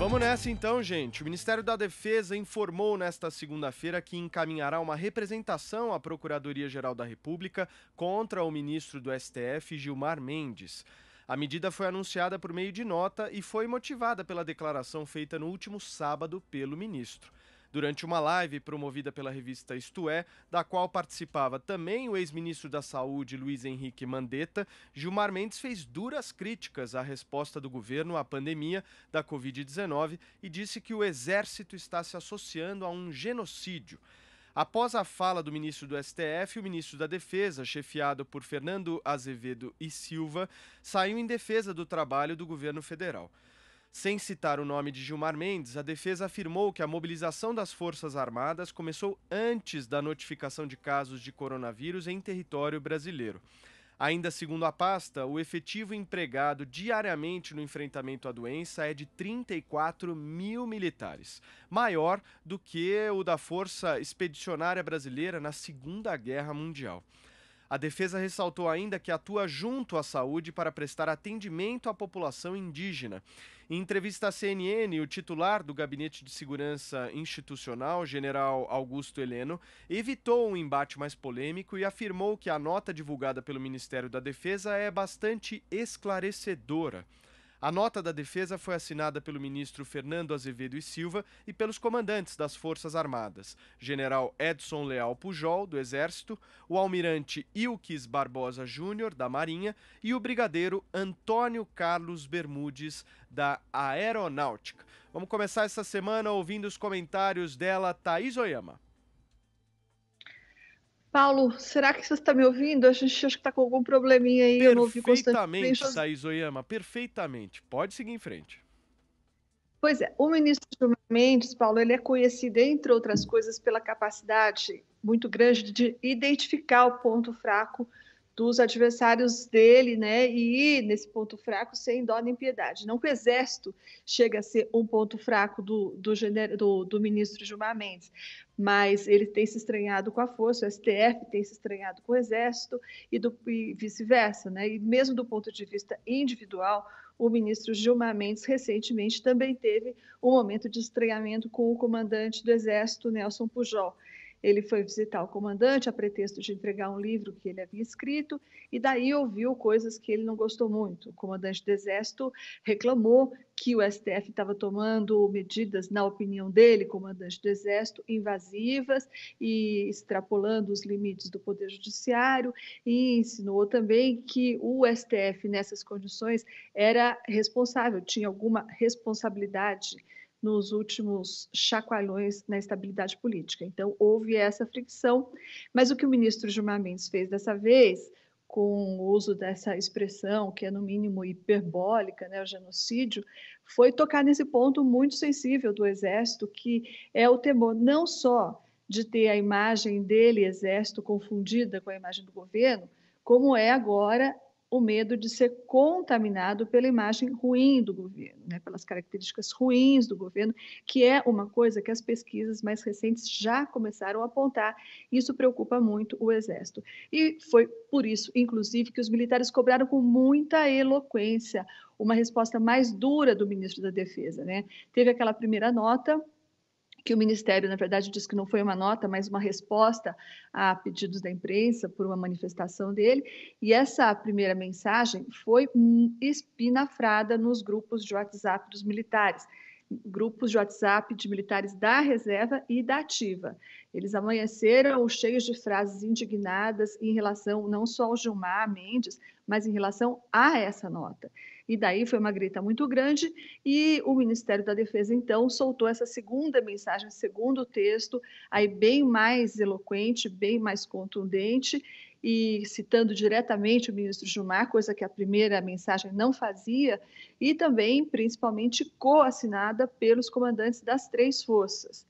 Vamos nessa então, gente. O Ministério da Defesa informou nesta segunda-feira que encaminhará uma representação à Procuradoria-Geral da República contra o ministro do STF, Gilmar Mendes. A medida foi anunciada por meio de nota e foi motivada pela declaração feita no último sábado pelo ministro. Durante uma live promovida pela revista Isto É, da qual participava também o ex-ministro da Saúde, Luiz Henrique Mandetta, Gilmar Mendes fez duras críticas à resposta do governo à pandemia da Covid-19 e disse que o exército está se associando a um genocídio. Após a fala do ministro do STF, o ministro da Defesa, chefiado por Fernando Azevedo e Silva, saiu em defesa do trabalho do governo federal. Sem citar o nome de Gilmar Mendes, a defesa afirmou que a mobilização das Forças Armadas começou antes da notificação de casos de coronavírus em território brasileiro. Ainda segundo a pasta, o efetivo empregado diariamente no enfrentamento à doença é de 34 mil militares, maior do que o da Força Expedicionária Brasileira na Segunda Guerra Mundial. A defesa ressaltou ainda que atua junto à saúde para prestar atendimento à população indígena em entrevista à CNN, o titular do Gabinete de Segurança Institucional, general Augusto Heleno, evitou um embate mais polêmico e afirmou que a nota divulgada pelo Ministério da Defesa é bastante esclarecedora. A nota da defesa foi assinada pelo ministro Fernando Azevedo e Silva e pelos comandantes das Forças Armadas, general Edson Leal Pujol, do Exército, o almirante Ilques Barbosa Júnior, da Marinha, e o brigadeiro Antônio Carlos Bermudes, da Aeronáutica. Vamos começar essa semana ouvindo os comentários dela, Thaís Oyama. Paulo, será que você está me ouvindo? A gente acho que está com algum probleminha aí. Eu não ouvi Perfeitamente, Saizoyama, perfeitamente. Pode seguir em frente. Pois é, o ministro Gilmar Mendes, Paulo, ele é conhecido, entre outras coisas, pela capacidade muito grande de identificar o ponto fraco dos adversários dele, né? E nesse ponto fraco sem dó nem piedade. Não que o exército chega a ser um ponto fraco do, do, do, do ministro Gilmar Mendes, mas ele tem se estranhado com a força, o STF tem se estranhado com o Exército e, do, e vice-versa. Né? E mesmo do ponto de vista individual, o ministro Gilmar Mendes recentemente também teve um momento de estranhamento com o comandante do Exército, Nelson Pujol. Ele foi visitar o comandante a pretexto de entregar um livro que ele havia escrito e daí ouviu coisas que ele não gostou muito. O comandante do Exército reclamou que o STF estava tomando medidas, na opinião dele, comandante do Exército, invasivas e extrapolando os limites do Poder Judiciário, e insinuou também que o STF, nessas condições, era responsável, tinha alguma responsabilidade nos últimos chacoalhões na estabilidade política. Então, houve essa fricção, mas o que o ministro Gilmar Mendes fez dessa vez, com o uso dessa expressão, que é no mínimo hiperbólica, né, o genocídio, foi tocar nesse ponto muito sensível do Exército, que é o temor não só de ter a imagem dele, Exército, confundida com a imagem do governo, como é agora o medo de ser contaminado pela imagem ruim do governo, né, pelas características ruins do governo, que é uma coisa que as pesquisas mais recentes já começaram a apontar. Isso preocupa muito o Exército. E foi por isso, inclusive, que os militares cobraram com muita eloquência uma resposta mais dura do ministro da Defesa. Né? Teve aquela primeira nota que o Ministério, na verdade, disse que não foi uma nota, mas uma resposta a pedidos da imprensa por uma manifestação dele. E essa primeira mensagem foi espinafrada nos grupos de WhatsApp dos militares grupos de WhatsApp de militares da reserva e da ativa. Eles amanheceram cheios de frases indignadas em relação não só ao Gilmar Mendes, mas em relação a essa nota. E daí foi uma grita muito grande e o Ministério da Defesa então soltou essa segunda mensagem, segundo texto, aí bem mais eloquente, bem mais contundente e citando diretamente o ministro Gilmar, coisa que a primeira mensagem não fazia, e também, principalmente, coassinada pelos comandantes das três forças.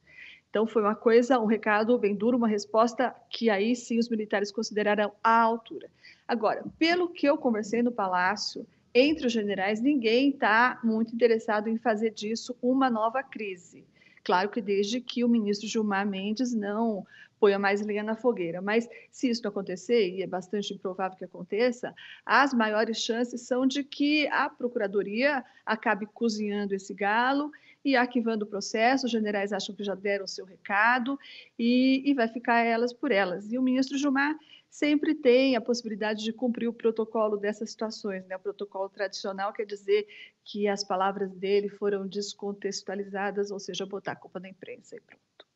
Então, foi uma coisa, um recado bem duro, uma resposta que aí sim os militares consideraram à altura. Agora, pelo que eu conversei no Palácio, entre os generais, ninguém está muito interessado em fazer disso uma nova crise. Claro que desde que o ministro Gilmar Mendes não a mais lenha na fogueira. Mas se isso não acontecer, e é bastante improvável que aconteça, as maiores chances são de que a Procuradoria acabe cozinhando esse galo e arquivando o processo. Os generais acham que já deram o seu recado e, e vai ficar elas por elas. E o ministro Gilmar sempre tem a possibilidade de cumprir o protocolo dessas situações. Né? O protocolo tradicional quer dizer que as palavras dele foram descontextualizadas, ou seja, botar a culpa na imprensa e pronto.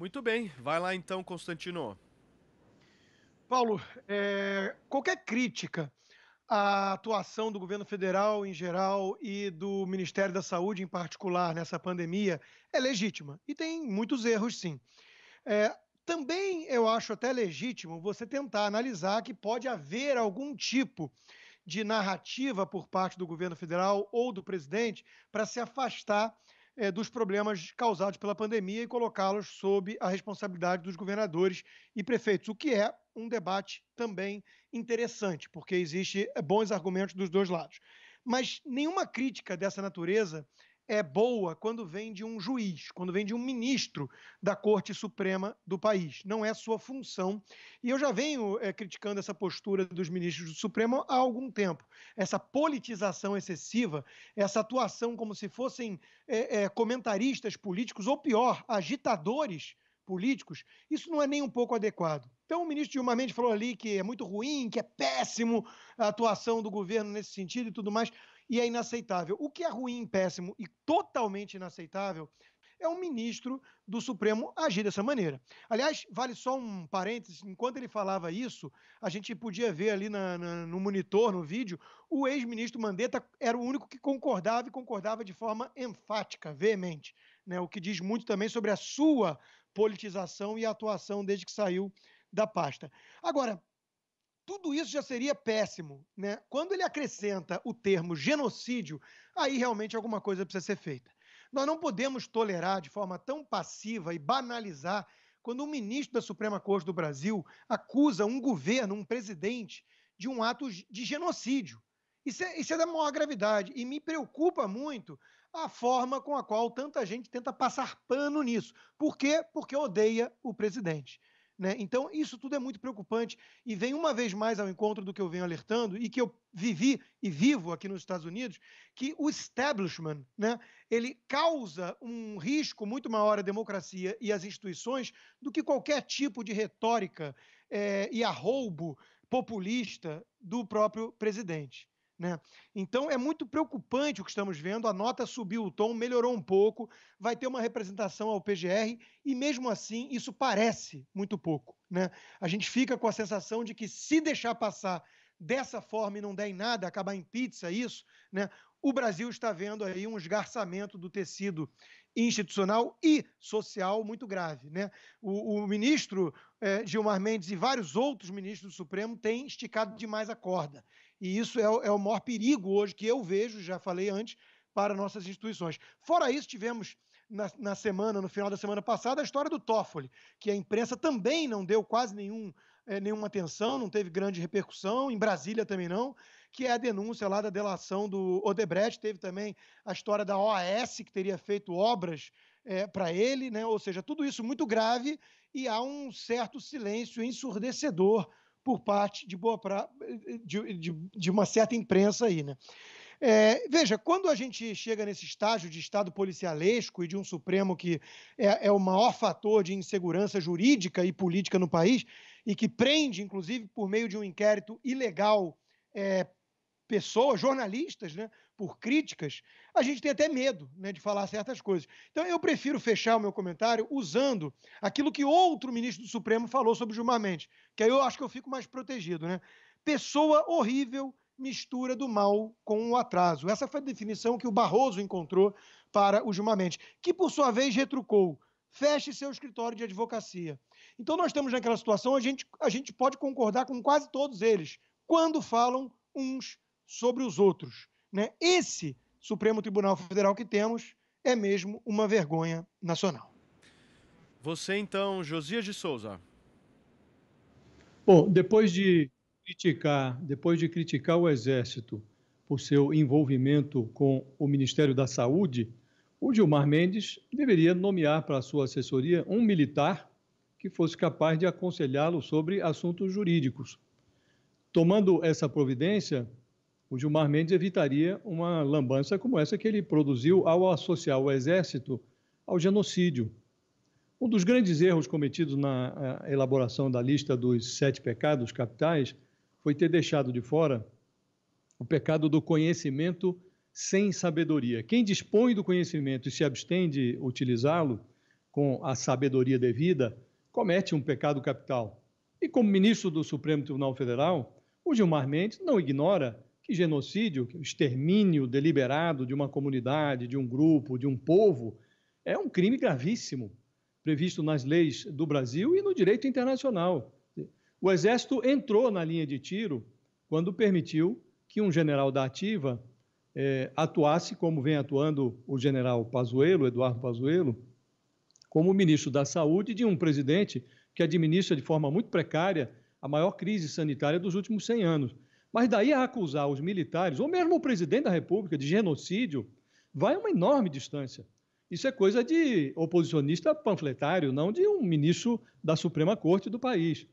Muito bem, vai lá então, Constantino. Paulo, é, qualquer crítica à atuação do governo federal em geral e do Ministério da Saúde em particular nessa pandemia é legítima e tem muitos erros, sim. É, também eu acho até legítimo você tentar analisar que pode haver algum tipo de narrativa por parte do governo federal ou do presidente para se afastar é, dos problemas causados pela pandemia e colocá-los sob a responsabilidade dos governadores e prefeitos, o que é um debate também interessante, porque existe eh, bons argumentos dos dois lados. Mas nenhuma crítica dessa natureza é boa quando vem de um juiz, quando vem de um ministro da Corte Suprema do país. Não é sua função. E eu já venho é, criticando essa postura dos ministros do Supremo há algum tempo. Essa politização excessiva, essa atuação como se fossem é, é, comentaristas políticos, ou pior, agitadores políticos, isso não é nem um pouco adequado. Então, o ministro Gilmar Mendes falou ali que é muito ruim, que é péssimo a atuação do governo nesse sentido e tudo mais e é inaceitável. O que é ruim, péssimo e totalmente inaceitável é um ministro do Supremo agir dessa maneira. Aliás, vale só um parênteses: enquanto ele falava isso, a gente podia ver ali na, na, no monitor, no vídeo, o ex-ministro Mandetta era o único que concordava e concordava de forma enfática, veemente, né? o que diz muito também sobre a sua politização e atuação desde que saiu da pasta. Agora, tudo isso já seria péssimo, né? Quando ele acrescenta o termo genocídio, aí realmente alguma coisa precisa ser feita. Nós não podemos tolerar de forma tão passiva e banalizar quando um ministro da Suprema Corte do Brasil acusa um governo, um presidente, de um ato de genocídio. Isso é, isso é da maior gravidade e me preocupa muito a forma com a qual tanta gente tenta passar pano nisso. Por quê? Porque odeia o presidente. Né? Então, isso tudo é muito preocupante e vem uma vez mais ao encontro do que eu venho alertando e que eu vivi e vivo aqui nos Estados Unidos, que o establishment né, ele causa um risco muito maior à democracia e às instituições do que qualquer tipo de retórica é, e arroubo populista do próprio presidente. Né? Então é muito preocupante o que estamos vendo. A nota subiu o tom, melhorou um pouco, vai ter uma representação ao PGR e mesmo assim isso parece muito pouco. Né? A gente fica com a sensação de que se deixar passar dessa forma e não der em nada, acabar em pizza isso, né? o Brasil está vendo aí um esgarçamento do tecido institucional e social muito grave. Né? O, o ministro eh, Gilmar Mendes e vários outros ministros do Supremo têm esticado demais a corda. E isso é o, é o maior perigo hoje que eu vejo, já falei antes, para nossas instituições. Fora isso, tivemos na, na, semana, no final da semana passada, a história do Toffoli, que a imprensa também não deu quase nenhum, é, nenhuma atenção, não teve grande repercussão, em Brasília também não, que é a denúncia lá da delação do Odebrecht, teve também a história da OAS, que teria feito obras é, para ele, né? ou seja, tudo isso muito grave e há um certo silêncio ensurdecedor por parte de, boa pra, de, de, de uma certa imprensa aí, né? É, veja, quando a gente chega nesse estágio de Estado policialesco e de um Supremo que é, é, o maior fator de insegurança jurídica e política no país, e que prende, inclusive, por meio de um inquérito ilegal é, pessoas, jornalistas, né, por críticas, a gente tem até medo né, de falar certas coisas. Então, eu prefiro fechar o meu comentário usando aquilo que outro ministro do Supremo falou sobre Gilmar Mendes, que aí eu acho que eu fico mais protegido. Né? Pessoa horrível mistura do mal com o atraso. Essa foi a definição que o Barroso encontrou para o Gilmar Mendes, que, por sua vez, retrucou feche seu escritório de advocacia. Então, nós estamos naquela situação, a gente, a gente pode concordar com quase todos eles, quando falam uns sobre os outros. Né? Esse Supremo Tribunal Federal que temos é mesmo uma vergonha nacional. Você então, Josias de Souza. Bom, depois de criticar, depois de criticar o Exército por seu envolvimento com o Ministério da Saúde, o Gilmar Mendes deveria nomear para a sua assessoria um militar que fosse capaz de aconselhá-lo sobre assuntos jurídicos. Tomando essa providência, o Gilmar Mendes evitaria uma lambança como essa que ele produziu ao associar o Exército ao genocídio. Um dos grandes erros cometidos na eh, elaboração da lista dos sete pecados capitais foi ter deixado de fora o pecado do conhecimento sem sabedoria. Quem dispõe do conhecimento e se abstém de utilizá-lo com a sabedoria devida, comete um pecado capital. E como ministro do Supremo Tribunal Federal, o Gilmar Mendes não ignora que genocídio, que o extermínio deliberado de uma comunidade, de um grupo, de um povo, é um crime gravíssimo, previsto nas leis do Brasil e no direito internacional. O Exército entrou na linha de tiro quando permitiu que um general da ativa é, atuasse, como vem atuando o general Pazuello, Eduardo Pazuello, como ministro da Saúde de um presidente que administra de forma muito precária a maior crise sanitária dos últimos 100 anos. Mas daí a acusar os militares, ou mesmo o presidente da República, de genocídio, vai uma enorme distância. Isso é coisa de oposicionista panfletário, não de um ministro da Suprema Corte do país.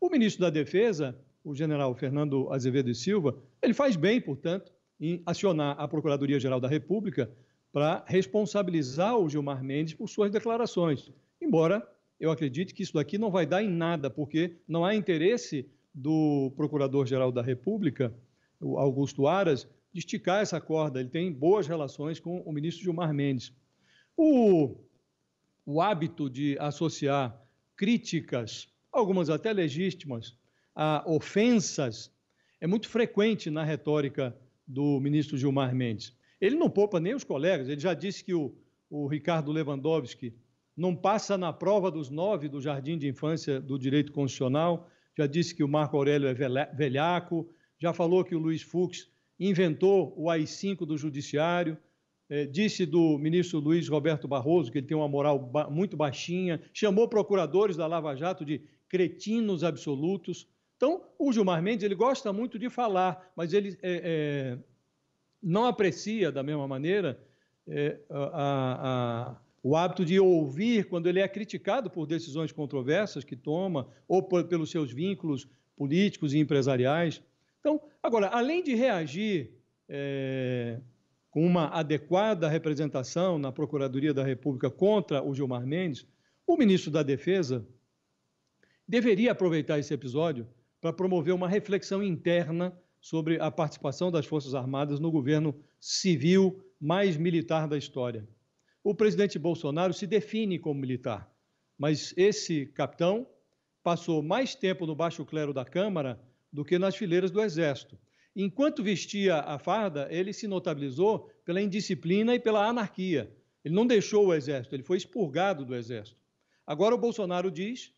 O ministro da Defesa, o general Fernando Azevedo e Silva, ele faz bem, portanto, em acionar a Procuradoria-Geral da República para responsabilizar o Gilmar Mendes por suas declarações. Embora eu acredite que isso daqui não vai dar em nada, porque não há interesse do Procurador-Geral da República, o Augusto Aras, de esticar essa corda. Ele tem boas relações com o ministro Gilmar Mendes. O, o hábito de associar críticas, algumas até legítimas, a ofensas é muito frequente na retórica do ministro Gilmar Mendes. Ele não poupa nem os colegas, ele já disse que o, o Ricardo Lewandowski não passa na prova dos nove do Jardim de Infância do Direito Constitucional, já disse que o Marco Aurélio é velhaco, já falou que o Luiz Fux inventou o AI-5 do Judiciário, eh, disse do ministro Luiz Roberto Barroso que ele tem uma moral muito baixinha, chamou procuradores da Lava Jato de cretinos absolutos. Então, o Gilmar Mendes ele gosta muito de falar, mas ele é, é, não aprecia da mesma maneira é, a, a o hábito de ouvir quando ele é criticado por decisões controversas que toma ou por, pelos seus vínculos políticos e empresariais. Então, agora, além de reagir é, com uma adequada representação na Procuradoria da República contra o Gilmar Mendes, o ministro da Defesa deveria aproveitar esse episódio para promover uma reflexão interna sobre a participação das Forças Armadas no governo civil mais militar da história. O presidente Bolsonaro se define como militar, mas esse capitão passou mais tempo no baixo clero da Câmara do que nas fileiras do Exército. Enquanto vestia a farda, ele se notabilizou pela indisciplina e pela anarquia. Ele não deixou o Exército, ele foi expurgado do Exército. Agora o Bolsonaro diz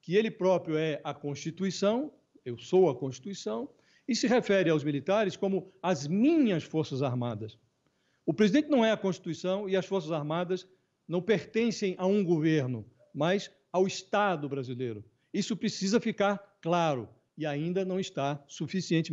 que ele próprio é a Constituição, eu sou a Constituição, e se refere aos militares como as minhas Forças Armadas. O presidente não é a Constituição e as Forças Armadas não pertencem a um governo, mas ao Estado brasileiro. Isso precisa ficar claro e ainda não está suficientemente.